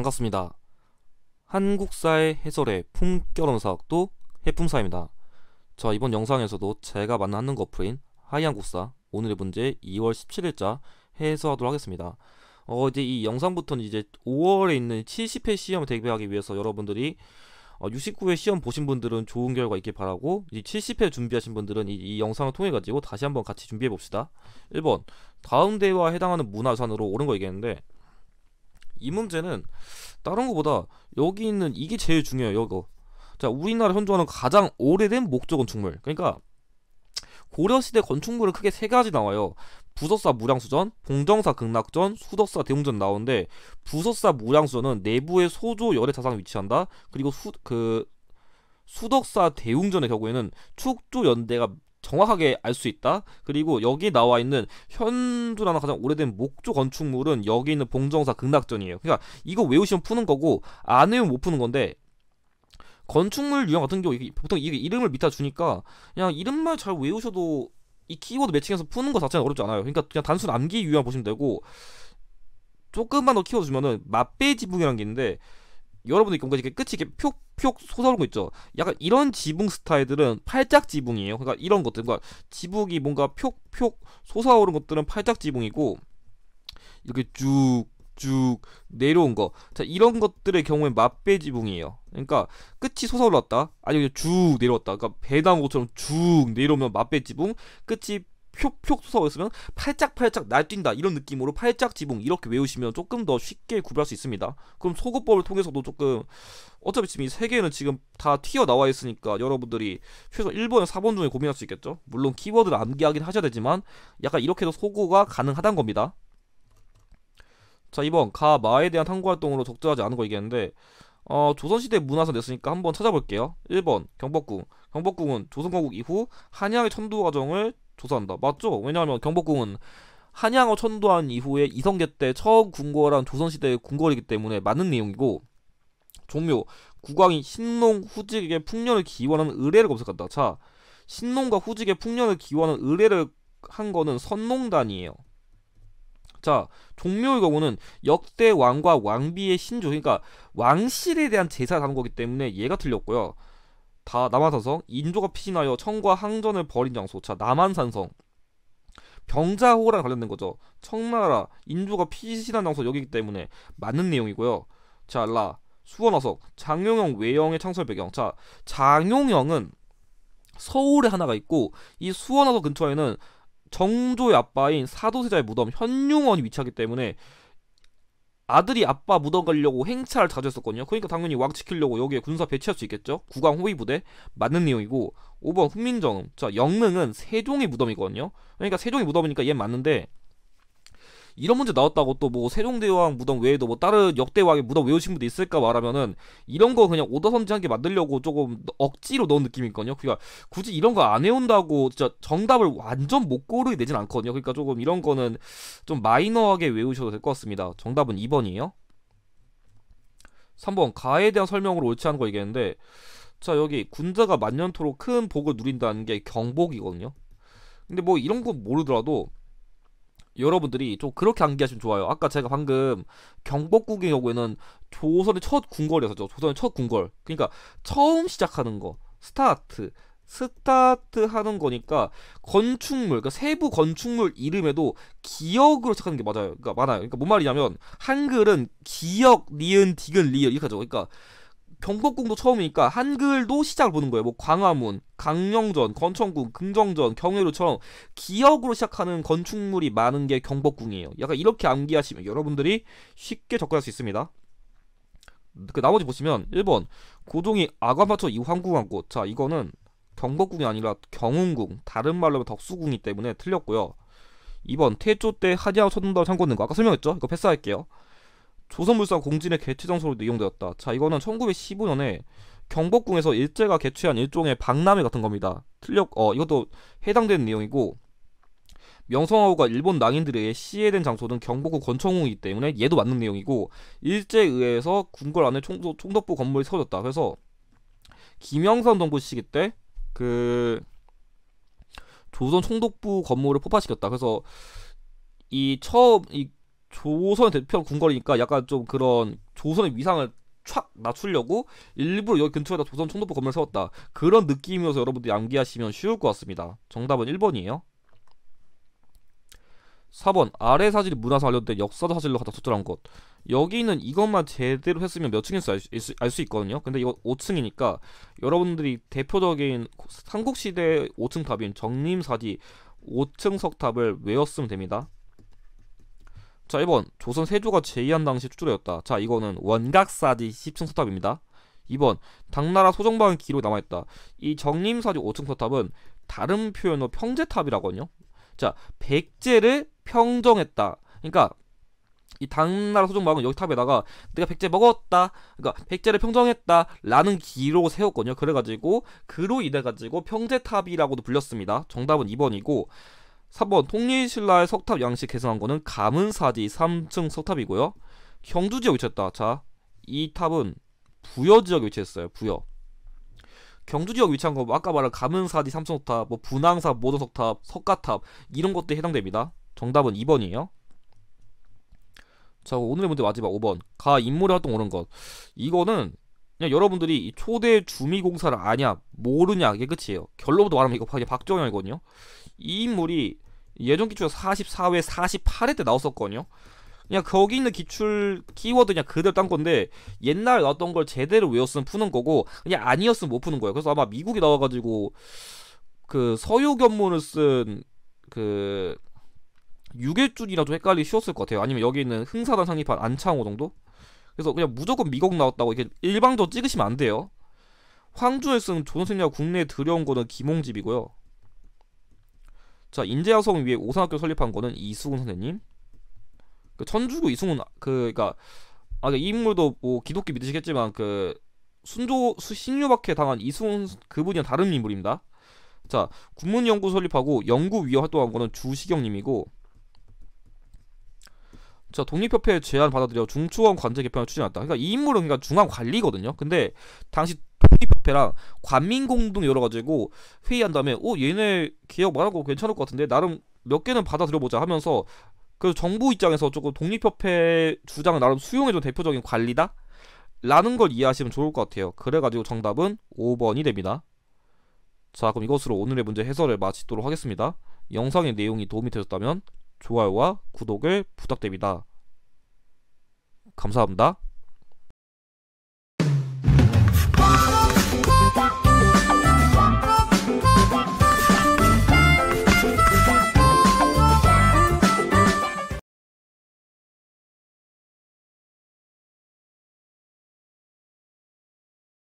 반갑습니다. 한국사의 해설의 품결언사학도 해품사입니다. 자 이번 영상에서도 제가 만난 한국어 어인 하이한국사 오늘의 문제 2월 17일자 해소하도록 하겠습니다. 어 이제 이 영상부터는 이제 5월에 있는 70회 시험 대비하기 위해서 여러분들이 어, 69회 시험 보신 분들은 좋은 결과 있길 바라고 이 70회 준비하신 분들은 이, 이 영상을 통해 가지고 다시 한번 같이 준비해 봅시다. 1번 다음 대화 해당하는 문화유산으로 옳은 거 얘기했는데 이 문제는 다른 것보다 여기 있는 이게 제일 중요해요. 이거. 자, 우리나라 현존하는 가장 오래된 목조 건축물. 그러니까 고려시대 건축물은 크게 세 가지 나와요. 부서사 무량수전, 봉정사 극락전, 수덕사 대웅전 나오는데 부서사 무량수전은 내부의 소조 열의 자상 위치한다. 그리고 수, 그 수덕사 대웅전의 경우에는 축조 연대가 정확하게 알 수 있다. 그리고 여기 나와 있는 현두라는 가장 오래된 목조 건축물은 여기 있는 봉정사 극락전이에요. 그러니까 이거 외우시면 푸는 거고 안 외우면 못 푸는 건데 건축물 유형 같은 경우 보통 이게 이름을 밑에 주니까 그냥 이름만 잘 외우셔도 이 키워드 매칭해서 푸는 거 자체는 어렵지 않아요. 그러니까 그냥 단순 암기 유형 보시면 되고 조금만 더 키워주면은 맛배지붕이라는 게 있는데 여러분들 뭔가 이렇게 끝이 이렇게 푹푹 솟아오르고 있죠. 약간 이런 지붕 스타일들은 팔짝 지붕이에요. 그러니까 이런 것들, 그러니까 지붕이 뭔가 푹푹 솟아오른 것들은 팔짝 지붕이고 이렇게 쭉쭉 내려온 거. 자, 이런 것들의 경우에 맛배 지붕이에요. 그러니까 끝이 솟아올랐다. 아니면 쭉 내려왔다. 그러니까 배당고처럼 쭉 내려오면 맛배 지붕, 끝이 휙휙 솟아오였으면 팔짝팔짝 날뛴다 이런 느낌으로 팔짝 지붕 이렇게 외우시면 조금 더 쉽게 구별할 수 있습니다. 그럼 소급법을 통해서도 조금 어차피 지금 이 세 개는 지금 다 튀어나와 있으니까 여러분들이 최소 1번, 4번 중에 고민할 수 있겠죠. 물론 키워드를 암기하긴 하셔야 되지만 약간 이렇게도 소구가 가능하단 겁니다. 자, 2번 가 마에 대한 탐구 활동으로 적절하지 않은 거 얘기했는데 어, 조선시대 문화서 냈으니까 한번 찾아볼게요. 1번 경복궁. 경복궁은 조선건국 이후 한양의 천도 과정을 조사한다. 맞죠? 왜냐하면 경복궁은 한양어 천도한 이후에 이성계 때 처음 궁궐한 조선시대의 궁궐이기 때문에 맞는 내용이고 종묘 국왕인 신농 후직에게 풍년을 기원하는 의뢰를 검색한다. 자 신농과 후직의 풍년을 기원하는 의뢰를 한 거는 선농단이에요. 자 종묘의 경우는 역대 왕과 왕비의 신조 그러니까 왕실에 대한 제사를 하는 거기 때문에 얘가 틀렸고요. 다 남한산성 인조가 피신하여 청과 항전을 벌인 장소 자 남한산성 병자호랑 관련된 거죠 청나라 인조가 피신한 장소 여기기 때문에 맞는 내용이고요 자라 수원화석 장용영 외형의 창설 배경 자 장용영은 서울에 하나가 있고 이 수원화석 근처에는 정조의 아빠인 사도세자의 무덤 현륭원이 위치하기 때문에 아들이 아빠 묻어 가려고 행차를 자주 했었거든요. 그러니까 당연히 왕 지키려고 여기에 군사 배치할 수 있겠죠. 국왕 호위부대 맞는 내용이고 5번 훈민정음. 자 영릉은 세종의 무덤이거든요. 그러니까 세종의 무덤이니까 얘 맞는데 이런 문제 나왔다고 또 뭐 세종대왕 무덤 외에도 뭐 다른 역대왕의 무덤 외우신 분도 있을까 말하면은 이런 거 그냥 오더선지 한게 만들려고 조금 억지로 넣은 느낌이거든요. 그러니까 굳이 이런 거 안 해온다고 진짜 정답을 완전 못 고르게 내진 않거든요. 그러니까 조금 이런 거는 좀 마이너하게 외우셔도 될 것 같습니다. 정답은 2번이에요. 3번 가에 대한 설명으로 옳지 않은 거 얘기했는데 자 여기 군자가 만년토록 큰 복을 누린다는 게 경복이거든요. 근데 뭐 이런 거 모르더라도 여러분들이 좀 그렇게 암기하시면 좋아요. 아까 제가 방금 경복궁의 경우에는 조선의 첫궁궐이었죠 조선의 첫 궁궐. 그러니까 처음 시작하는 거, 스타트. 스타트 하는 거니까 건축물, 그러니까 세부 건축물 이름에도 기억으로 시작하는 게 맞아요. 그러니까 많아요. 그러니까 뭔 말이냐면 한글은 기억 니은, 디귿, 리을 이렇게 하죠. 그러니까 경복궁도 처음이니까 한글도 시작을 보는 거예요. 뭐 광화문, 강령전, 건청궁, 긍정전, 경회로처럼 기억으로 시작하는 건축물이 많은 게 경복궁이에요. 약간 이렇게 암기하시면 여러분들이 쉽게 접근할 수 있습니다. 그 나머지 보시면 1번 고종이 아관파초 이황궁하고 자 이거는 경복궁이 아니라 경운궁 다른 말로 하 덕수궁이 때문에 틀렸고요. 2번 태조 때하디하우쳤도 창고는 거 아까 설명했죠? 이거 패스할게요. 조선물산 공진의 개최장소로도 이용되었다. 자, 이거는 1915년에 경복궁에서 일제가 개최한 일종의 박람회 같은 겁니다. 틀렸, 어, 이것도 해당되는 내용이고, 명성황후가 일본 낭인들에 게 시해된 장소 는 경복궁 건청궁이기 때문에 얘도 맞는 내용이고, 일제에 의해서 궁궐 안에 총, 총독부 건물이 세워졌다. 그래서, 김영선 정부 시기 때, 그, 조선 총독부 건물을 폭파시켰다. 그래서, 이 처음, 이 조선 의 대표 궁궐리니까 약간 좀 그런 조선의 위상을 촥 낮추려고 일부러 여기 근처에다 조선 총독부 건물 세웠다. 그런 느낌이어서 여러분들이 암기하시면 쉬울 것 같습니다. 정답은 1번이에요. 4번 아래 사진이문화상 관련된 역사도 사실로 가장 초점한 것 여기는 이것만 제대로 했으면 몇 층인지 알수 알 수, 알수 있거든요 근데 이거 5층이니까 여러분들이 대표적인 삼국시대 5층 탑인 정림사지 5층 석탑을 외웠으면 됩니다 자 1번 조선 세조가 제의한 당시 출조되었다. 자 이거는 원각사지 10층 서탑입니다. 2번 당나라 소정방의 기록이 남아있다. 이 정림사지 5층 서탑은 다른 표현으로 평제탑이라거든요. 자 백제를 평정했다. 그러니까 이 당나라 소정방은 여기 탑에다가 내가 백제 먹었다. 그러니까 백제를 평정했다라는 기로 세웠거든요. 그래가지고 그로 인해가지고 평제탑이라고도 불렸습니다. 정답은 2번이고 3번 통일신라의 석탑 양식 개선한 거는 감은사지 3층 석탑이고요. 경주지역 위치했다. 자, 이 탑은 부여지역 위치했어요. 부여. 경주지역 위치한 거 아까 말한 감은사지 3층 석탑, 뭐분황사 모든 석탑, 석가탑 이런 것도 해당됩니다. 정답은 2번이에요. 자, 오늘의 문제 마지막 5번. 가 인물의 활동 오른 것. 이거는 그냥 여러분들이 초대 주미공사를 아냐 모르냐 이게 끝이에요 결론부터 말하면 이거 박정현이거든요 이 인물이 예전 기출 44회 48회 때 나왔었거든요. 그냥 거기 있는 기출 키워드 그냥 그대로 딴 건데 옛날 에 나왔던 걸 제대로 외웠으면 푸는 거고 그냥 아니었으면 못 푸는 거예요. 그래서 아마 미국에 나와가지고 그 서유 견문을 쓴 그 6일줄이라도 헷갈리 기 쉬웠을 것 같아요. 아니면 여기 있는 흥사단 상립한 안창호 정도? 그래서 그냥 무조건 미국 나왔다고 이렇게 일방적으로 찍으시면 안 돼요. 황주에 쓴 조선생리와 국내에 들여온 거는 김홍집이고요. 자 인재 여성 위에 오산학교 설립한 거는 이수훈 선생님. 그 천주교 이승훈그그니까 아, 그 이 인물도 뭐 기독교 믿으시겠지만 그 순조 신유박해 당한 이승훈 그분이랑 다른 인물입니다. 자군문연구 설립하고 연구위에 활동한 거는 주시경님이고 자 독립협회 제안 을 받아들여 중추원 관제 개편을 추진했다. 그니까이 인물은 그니까 중앙 관리거든요. 근데 당시 독립협회랑 관민공동 열어가지고 회의한 다음에 어 얘네 개혁 말하고 괜찮을 것 같은데 나름 몇 개는 받아들여보자 하면서 그래서 정부 입장에서 조금 독립협회 주장을 나름 수용해준 대표적인 관리다? 라는 걸 이해하시면 좋을 것 같아요. 그래가지고 정답은 5번이 됩니다. 자 그럼 이것으로 오늘의 문제 해설을 마치도록 하겠습니다. 영상의 내용이 도움이 되셨다면 좋아요와 구독을 부탁드립니다. 감사합니다.